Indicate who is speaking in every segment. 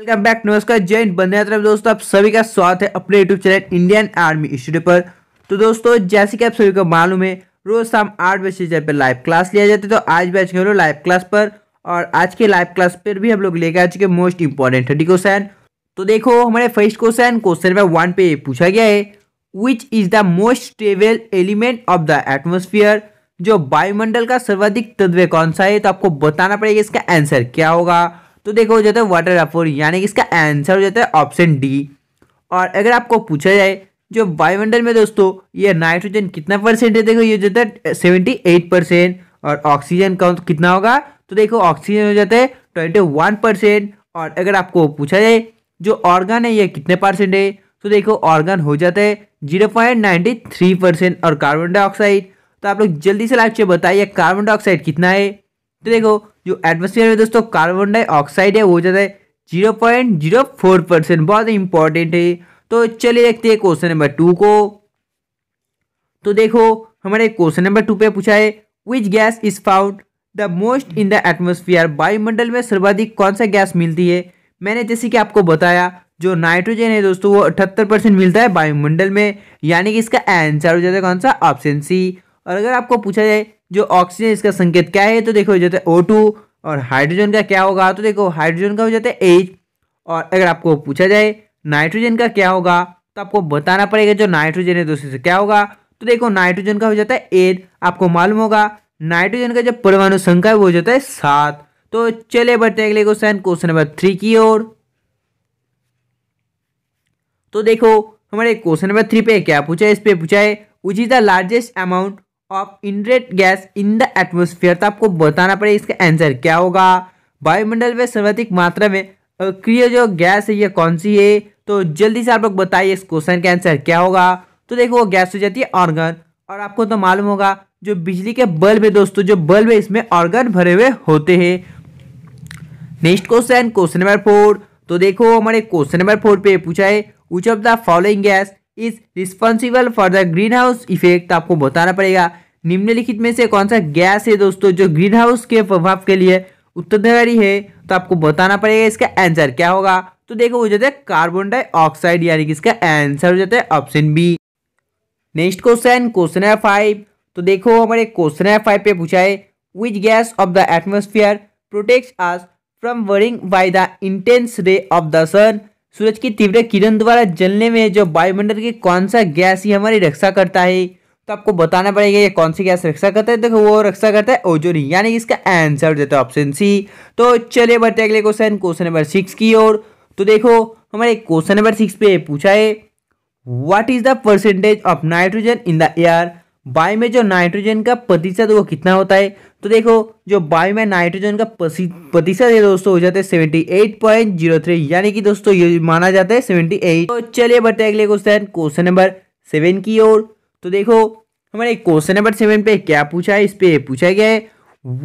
Speaker 1: welcome back नमस्कार जय हिंद बंदे तरफ दोस्तों आप सभी का स्वागत है अपने YouTube channel Indian Army studio पर तो दोस्तों जैसे कि आप सभी को मालूम है रोज शाम आठ बजे जब पर लाइव क्लास लिया जाता है तो आज बैच हम लोग लाइव क्लास पर और आज के लाइव क्लास पर भी हम लोग लेकर आ चुके मोस्ट इंपॉर्टेंट थर्टी क्वेश्चन तो देखो हमारे first question question number one पे पूछा गया है which is the most stable element of the atmosphere जो वायुमंडल का सर्वाधिक तत्व कौन सा है तो आपको बताना पड़ेगा इसका आंसर क्या होगा तो देखो हो जाता है वाटर वेपोर यानी कि इसका आंसर हो जाता है ऑप्शन डी और अगर आपको पूछा जाए जो वायुमंडल में दोस्तों ये नाइट्रोजन कितना परसेंट है देखो ये हो जाता है सेवेंटी एट परसेंट और ऑक्सीजन का कितना होगा तो देखो ऑक्सीजन हो जाता है ट्वेंटी वन परसेंट और अगर आपको पूछा जाए जो ऑर्गन है ये कितने परसेंट है तो देखो ऑर्गन हो जाता है zero point ninety three percent और कार्बन डाइऑक्साइड तो आप लोग जल्दी से लाइव से बताइए कार्बन डाइऑक्साइड कितना है तो देखो जो एटमोसफियर में दोस्तों कार्बन डाइऑक्साइड है वो ज़्यादा है zero point zero four percent बहुत इंपॉर्टेंट है तो चलिए देखते हैं क्वेश्चन नंबर टू को तो देखो हमारे क्वेश्चन नंबर टू पे पूछा है which gas is found the most in the atmosphere वायुमंडल में सर्वाधिक कौन सा गैस मिलती है मैंने जैसे कि आपको बताया जो नाइट्रोजन है दोस्तों वो अठहत्तर परसेंट मिलता है वायुमंडल में यानी कि इसका आंसर हो जाता है कौन सा ऑप्शन सी और अगर आपको पूछा जाए जो ऑक्सीजन इसका संकेत क्या है तो देखो हो जाता है ओ टू और हाइड्रोजन का क्या होगा तो देखो हाइड्रोजन का हो जाता है एच और अगर आपको पूछा जाए नाइट्रोजन का क्या होगा तो आपको बताना पड़ेगा जो नाइट्रोजन है दोस्तों से क्या होगा तो देखो नाइट्रोजन का हो जाता है एट आपको मालूम होगा नाइट्रोजन का जो परमाणु संख्या है वो हो जाता है सात तो चले बढ़ते अगले क्वेश्चन क्वेश्चन नंबर थ्री की ओर तो देखो हमारे क्वेश्चन नंबर थ्री पे क्या पूछा है इस पे पूछा है which is the largest amount of inert gas in the atmosphere तो आपको बताना पड़ेगा इसका आंसर क्या होगा वायुमंडल में सर्वाधिक मात्रा में क्रिय जो गैस है ये कौन सी है तो जल्दी से आप लोग बताइए इस क्वेश्चन का आंसर क्या होगा तो देखो वो गैस हो जाती है ऑर्गन और आपको तो मालूम होगा जो बिजली के बल्ब है दोस्तों जो बल्ब है इसमें ऑर्गन भरे हुए होते हैं next question question number four तो देखो हमारे क्वेश्चन नंबर फोर पे पूछा है which of the following gas is responsible for the green house effect आपको बताना पड़ेगा निम्नलिखित में से कौन सा गैस है दोस्तों जो ग्रीन हाउस के प्रभाव के लिए उत्तरदायी है तो आपको बताना पड़ेगा इसका आंसर क्या होगा तो देखो हो जाता है कार्बन डाइऑक्साइड यानी कि इसका आंसर हो जाता है option B next question question है फाइव तो देखो हमारे क्वेश्चन है फाइव पे पूछा है which gas of the atmosphere protect us from burning by the intense ray of the sun सूरज की तीव्र किरण द्वारा जलने में जो वायुमंडल की कौन सा गैस ही हमारी रक्षा करता है तो आपको बताना पड़ेगा ये कौन सी गैस रक्षा करता है देखो वो रक्षा करता है ओजोन यानी इसका आंसर देता है ऑप्शन सी तो चलिए बढ़ते अगले क्वेश्चन क्वेश्चन नंबर सिक्स की ओर तो देखो हमारे क्वेश्चन नंबर सिक्स पे पूछा है what is the percentage of nitrogen in the air वायु में जो नाइट्रोजन का प्रतिशत वो कितना होता है तो देखो जो वायु में नाइट्रोजन का प्रतिशत है दोस्तों हो जाते seventy eight point zero three यानी कि दोस्तों ये माना जाता है सेवेंटी एट तो चलिए बढ़ते हैं अगले क्वेश्चन क्वेश्चन नंबर सेवन की ओर तो देखो हमारे क्वेश्चन नंबर सेवन पे क्या पूछा है इस पे पूछा गया है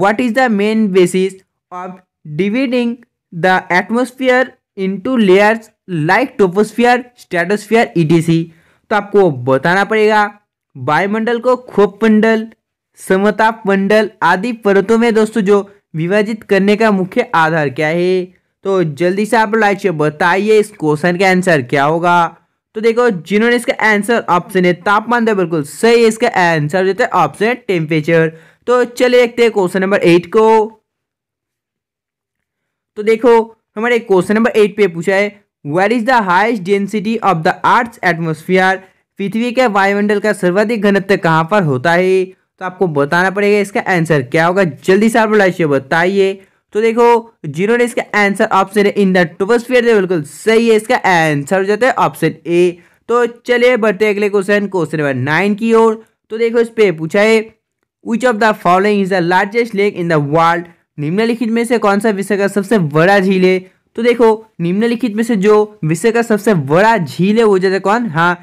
Speaker 1: what is the main basis of dividing the atmosphere into layers like troposphere stratosphere ई तो आपको बताना पड़ेगा वायुमंडल को खोप मंडल समताप मंडल आदि परतों में दोस्तों जो विभाजित करने का मुख्य आधार क्या है तो जल्दी से आप लाइक बताइए इस क्वेश्चन का आंसर क्या होगा तो देखो जिन्होंने इसका आंसर ऑप्शन है तापमान तो बिल्कुल सही है इसका आंसर देते ऑप्शन है टेम्परेचर तो चलिए देखते हैं क्वेश्चन नंबर एट को तो देखो हमारे क्वेश्चन नंबर एट पे पूछा है where is the highest density of the earth atmosphere पृथ्वी के वायुमंडल का सर्वाधिक घनत्व कहाँ पर होता है तो आपको बताना पड़ेगा इसका आंसर क्या होगा जल्दी से आप लाइफ बताइए तो देखो जीरो ने इसका आंसर ऑप्शन है इन द टोपोस्फियर बिल्कुल सही है इसका आंसर हो जाता है ऑप्शन ए तो चलिए बढ़ते अगले क्वेश्चन क्वेश्चन नंबर नाइन की ओर तो देखो इस पे पूछा है which of the following is the largest lake in the world निम्नलिखित में से कौन सा विश्व का सबसे बड़ा झील है तो देखो निम्नलिखित में से जो विश्व का सबसे बड़ा झील है वो जैसे कौन हाँ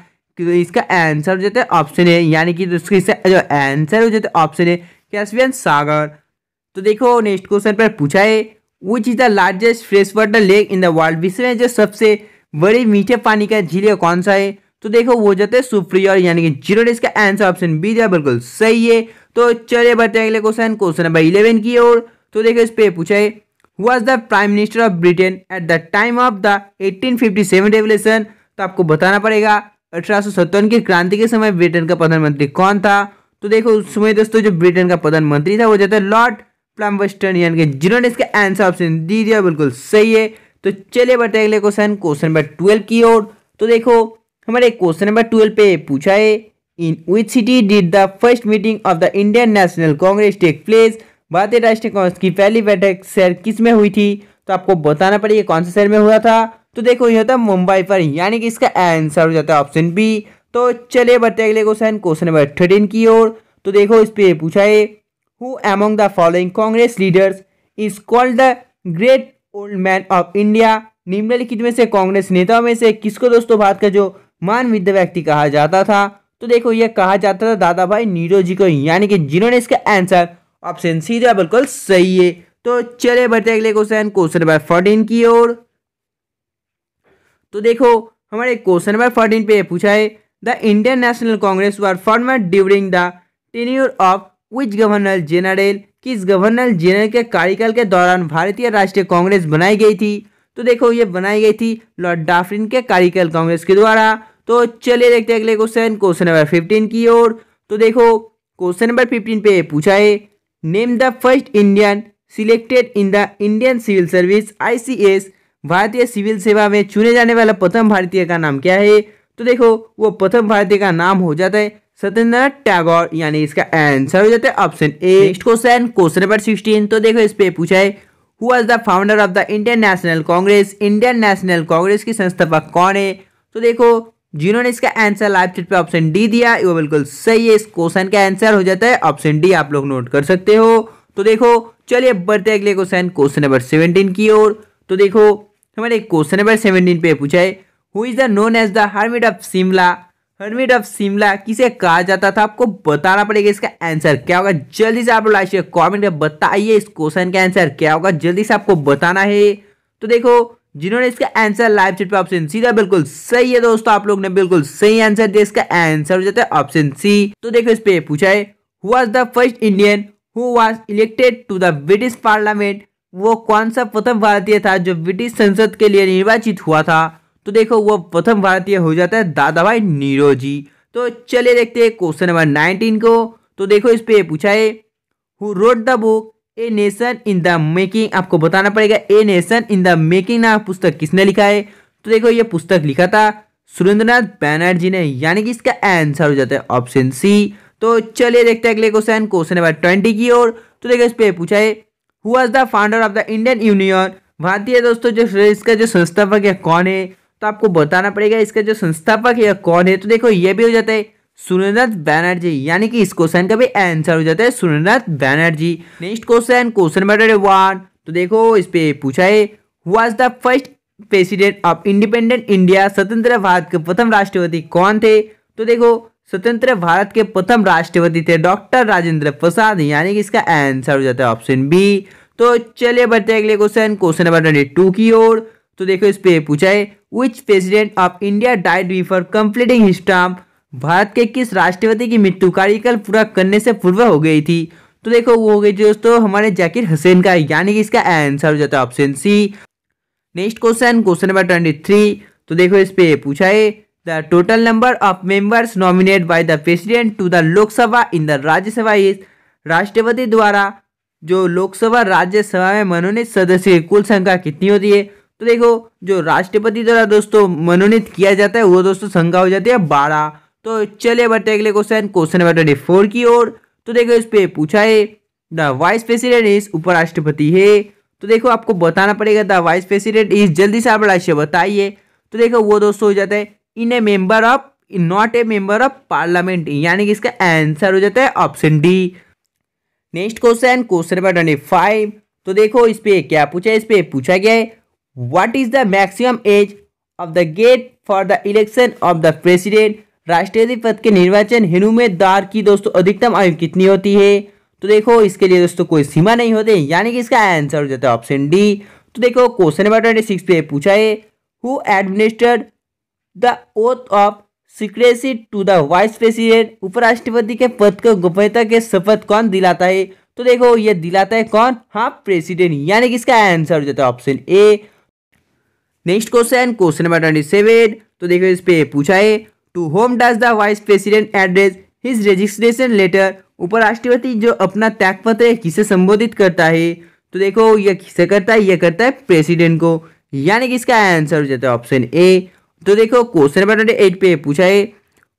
Speaker 1: तो इसका आंसर जो है ऑप्शन है यानी कि इसका जो आंसर जो है ऑप्शन है कैस्पियन सागर तो देखो नेक्स्ट क्वेश्चन पर पूछा है which is the largest fresh water lake in the world विश्व में जो सबसे बड़े मीठे पानी का झील कौन सा है तो देखो वो जाते हैं सुप्रियर यानी कि जीरो इसका आंसर ऑप्शन बी जो बिल्कुल सही है तो चलिए बढ़ते हैं अगले क्वेश्चन क्वेश्चन नंबर इलेवन की ओर तो देखो इस पर पूछा है who was the prime minister of Britain at the time of the eighteen fifty seven revolution तो आपको बताना पड़ेगा अठारह की क्रांति के समय ब्रिटेन का प्रधानमंत्री कौन था तो देखो उस समय दोस्तों जो ब्रिटेन का प्रधानमंत्री था वो जो था लॉर्ड प्लम्बस्टन यानी कि जिन्होंने इसका आंसर ऑप्शन दे दिया बिल्कुल सही है तो चलिए बढ़ते अगले क्वेश्चन क्वेश्चन नंबर ट्वेल्व की ओर तो देखो हमारे क्वेश्चन नंबर ट्वेल्व पे पूछा है in which city did the first meeting of the Indian National Congress take place भारतीय राष्ट्रीय कांग्रेस की पहली बैठक शहर किस में हुई थी तो आपको बताना पड़ेगा कौन से शहर में हुआ था तो देखो ये होता है मुंबई पर यानी कि इसका आंसर हो जाता है ऑप्शन बी तो चलिए बढ़ते अगले क्वेश्चन क्वेश्चन नंबर थर्टीन की ओर तो देखो इस पर पूछा है who among the following Congress leaders is called the great old man of India निम्नलिखित में से कांग्रेस नेताओं में से किसको दोस्तों भारत का जो मानविद्ध व्यक्ति कहा जाता था तो देखो यह कहा जाता था दादा भाई नीरो जी को यानी कि जिन्होंने इसका आंसर ऑप्शन सी दिया बिल्कुल सही है तो चले बढ़ते अगले क्वेश्चन क्वेश्चन नंबर फोर्टीन की ओर तो देखो हमारे क्वेश्चन नंबर फोर्टीन पे पूछा है the Indian National Congress was formed during the tenure of which governor general किस गवर्नर जनरल के कार्यकाल के दौरान भारतीय राष्ट्रीय कांग्रेस बनाई गई थी तो देखो ये बनाई गई थी लॉर्ड डाफरिन के कार्यकाल कांग्रेस के द्वारा तो चलिए देखते हैं अगले क्वेश्चन क्वेश्चन नंबर फिफ्टीन की ओर तो देखो क्वेश्चन नंबर फिफ्टीन पे पूछा है name the first Indian selected in the Indian civil service I भारतीय सिविल सेवा में चुने जाने वाला प्रथम भारतीय का नाम क्या है तो देखो वो प्रथम भारतीय का नाम हो जाता है सत्येंद्रनाथ टैगोर यानी इसका आंसर हो जाता है option A next question question number sixteen तो देखो इस पे पूछा है who was the founder of the Indian National Congress Indian National Congress की संस्थापक कौन है तो देखो जिन्होंने इसका आंसर लाइव चैट पे ऑप्शन डी दिया वो बिल्कुल सही है इस क्वेश्चन का आंसर हो जाता है ऑप्शन डी आप लोग नोट कर सकते हो तो देखो चलिए बढ़ते अगले क्वेश्चन क्वेश्चन नंबर सेवनटीन की ओर तो देखो हमारे क्वेश्चन नंबर सेवेंटीन पे पूछा है who is the known as the hermit of Shimla hermit of Shimla किसे कहा जाता था आपको बताना पड़ेगा इसका आंसर क्या होगा जल्दी से आप लास्ट कॉमेंट में बताइए इस क्वेश्चन का आंसर क्या होगा जल्दी से आपको बताना है तो देखो जिन्होंने इसका आंसर लाइव चैट पे ऑप्शन सी था बिल्कुल सही है दोस्तों आप लोग ने बिल्कुल सही आंसर दिया इसका आंसर हो जाता है ऑप्शन सी तो देखो इस पे पूछा है who was the first Indian who was elected to the British parliament वो कौन सा प्रथम भारतीय था जो ब्रिटिश संसद के लिए निर्वाचित हुआ था तो देखो वो प्रथम भारतीय हो जाता है दादा भाई नीरोजी तो चलिए देखते हैं क्वेश्चन नंबर नाइनटीन को तो देखो इस पर पूछा है who wrote the book a nation in the making आपको बताना पड़ेगा a nation in the making नाम पुस्तक किसने लिखा है तो देखो ये पुस्तक लिखा था सुरेंद्रनाथ बैनर्जी ने यानी कि इसका आंसर हो जाता है ऑप्शन सी तो चलिए देखते हैं अगले क्वेश्चन क्वेश्चन नंबर ट्वेंटी की ओर तो देखो इस पर पूछा है who was the founder of the Indian union भारतीय दोस्तों जो इसका जो संस्थापक है कौन है तो आपको बताना पड़ेगा इसका जो संस्थापक है कौन है तो देखो ये भी हो जाता है सुरेंद्रनाथ बैनर्जी यानी कि इस क्वेश्चन का भी आंसर हो जाता है Surendranath Banerjee next question question number one तो देखो इस पे पूछा है who was the first president of independent India स्वतंत्र भारत के प्रथम राष्ट्रपति कौन थे तो देखो स्वतंत्र भारत के प्रथम राष्ट्रपति थे डॉक्टर राजेंद्र प्रसाद यानी कि इसका आंसर हो जाता है ऑप्शन बी तो चलिए बढ़ते अगले question question number twenty two की ओर तो देखो इस पे पूछा है which president of India died before completing his भारत के किस राष्ट्रपति की मृत्यु कार्यकाल पूरा करने से पूर्व हो गई थी तो देखो वो हो गई थी दोस्तों हमारे जाकिर हसैन का यानी कि इसका आंसर हो जाता है option C next question question number twenty three तो देखो इस पे पूछा है the total number of members nominate by the president to the Lok Sabha in the Rajya Sabha is राष्ट्रपति द्वारा जो लोकसभा राज्यसभा में मनोनीत सदस्य की कुल संख्या कितनी होती है तो देखो जो राष्ट्रपति द्वारा दोस्तों मनोनीत किया जाता है वो दोस्तों संख्या हो जाती है बारह तो चलिए बढ़ते अगले question question number twenty four की ओर तो देखो इस पर पूछा है द वाइस प्रेसिडेंट इज उपराष्ट्रपति है तो देखो आपको बताना पड़ेगा द वाइस प्रेसिडेंट इज जल्दी से आप राष्ट्रीय बताइए तो देखो वो दोस्तों हो जाता है इन a member of not a member of parliament यानी कि इसका आंसर हो जाता है option D next question question number twenty five तो देखो इस पर क्या पूछा इस पर पूछा गया है what is the maximum age of the gate for the election of the president राष्ट्रपति पद के निर्वाचन हेनु दार की दोस्तों अधिकतम आयु कितनी होती है तो देखो इसके लिए दोस्तों कोई सीमा नहीं होती यानी कि इसका आंसर हो जाता है ऑप्शन डी तो देखो क्वेश्चन नंबर ट्वेंटी सिक्स पे पूछा है who administered the oath of secrecy to the vice president उपराष्ट्रपति के पद को गोपनीयता के शपथ कौन दिलाता है तो देखो ये दिलाता है कौन हाँ प्रेसिडेंट यानी कि इसका आंसर हो जाता है option A next question question number twenty seven तो देखो इस पे पूछा है to whom does the vice president address his resignation letter उपराष्ट्रपति जो अपना त्यागपत्र है किसे संबोधित करता है तो देखो यह किसे करता है यह करता है प्रेसिडेंट को यानी कि इसका आंसर हो जाता है ऑप्शन ए तो देखो क्वेश्चन नंबर ट्वेंटी एट पे पूछा है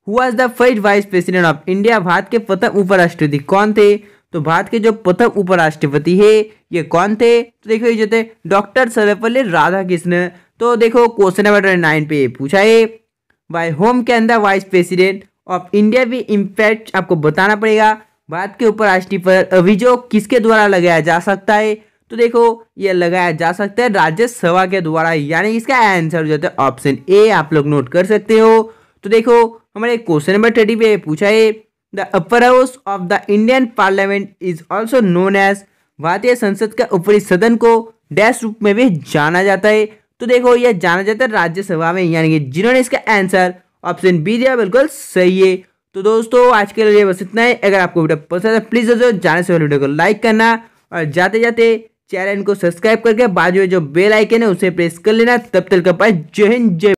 Speaker 1: who was the first vice president of India भारत के प्रथम उपराष्ट्रपति कौन थे तो भारत के जो प्रथम उपराष्ट्रपति है ये कौन थे तो देखो ये जो थे डॉक्टर सर्वपल्ली राधाकृष्ण तो देखो क्वेश्चन नंबर ट्वेंटी नाइन पे पूछा है बाय होम के अंदर वाइस प्रेसिडेंट ऑफ इंडिया भी इम्पैक्ट आपको बताना पड़ेगा भारत के उपराष्ट्रपति पर अभिजोग किसके द्वारा लगाया जा सकता है तो देखो ये लगाया जा सकता है राज्यसभा के द्वारा यानी इसका आंसर हो जाता है ऑप्शन ए आप लोग नोट कर सकते हो तो देखो हमारे क्वेश्चन नंबर थर्टी पे पूछा है the upper house of the Indian parliament is also known as भारतीय संसद का ऊपरी सदन को डैश रूप में भी जाना जाता है तो देखो यह जाना जाता है राज्यसभा में यानी कि जिन्होंने इसका आंसर ऑप्शन बी दिया बिल्कुल सही है तो दोस्तों आज के लिए बस इतना ही अगर आपको वीडियो पसंद है प्लीज़ दोस्तों जाने से पहले वीडियो को लाइक करना और जाते जाते चैनल को सब्सक्राइब करके बाजू में जो बेल आइकन है उसे प्रेस कर लेना तब तक का पाए जय हिंद जय